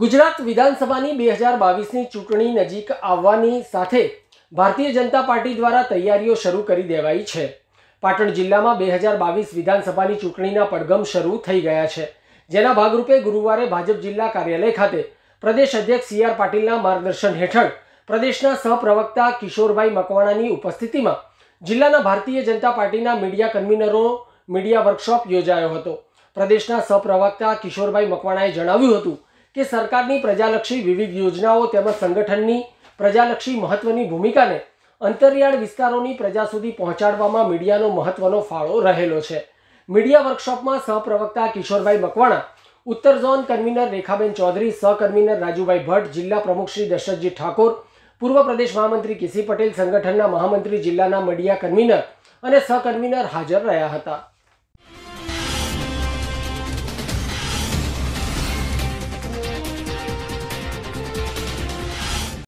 ગુજરાત વિધાનસભાની બે હજાર બાવીસની ચૂંટણી નજીક આવવાની સાથે ભારતીય જનતા પાર્ટી દ્વારા તૈયારીઓ શરૂ કરી દેવાઈ છે પાટણ જિલ્લામાં બે હજાર બાવીસ વિધાનસભાની ચૂંટણીના પડગમ શરૂ થઈ ગયા છે જેના ભાગરૂપે ગુરુવારે ભાજપ જિલ્લા કાર્યાલય ખાતે પ્રદેશ અધ્યક્ષ સી આર પાટીલના માર્ગદર્શન હેઠળ પ્રદેશના સહપ્રવક્તા કિશોરભાઈ મકવાણાની ઉપસ્થિતિમાં જિલ્લાના ભારતીય જનતા પાર્ટીના મીડિયા કન્વીનરો મીડિયા વર્કશોપ યોજાયો હતો પ્રદેશના સહપ્રવક્તા કિશોરભાઈ મકવાણાએ જણાવ્યું હતું કે સરકારની પ્રજાલક્ષી વિવિધ યોજનાઓ તેમજ સંગઠનની પ્રજાલક્ષી મહત્વની ભૂમિકાને અંતરિયાળ વિસ્તારોની પ્રજા સુધી પહોંચાડવામાં મીડિયાનો મહત્વનો ફાળો રહેલો છે મીડિયા વર્કશોપમાં સહપ્રવક્તા કિશોરભાઈ મકવાણા ઉત્તર ઝોન કન્વીનર રેખાબેન ચૌધરી સહકન્વીનર રાજુભાઈ ભટ્ટ જિલ્લા પ્રમુખ શ્રી દશરથજી ઠાકોર પૂર્વ પ્રદેશ મહામંત્રી કિસી પટેલ સંગઠનના મહામંત્રી જિલ્લાના મીડિયા કન્વીનર અને સહકન્વીનર હાજર રહ્યા હતા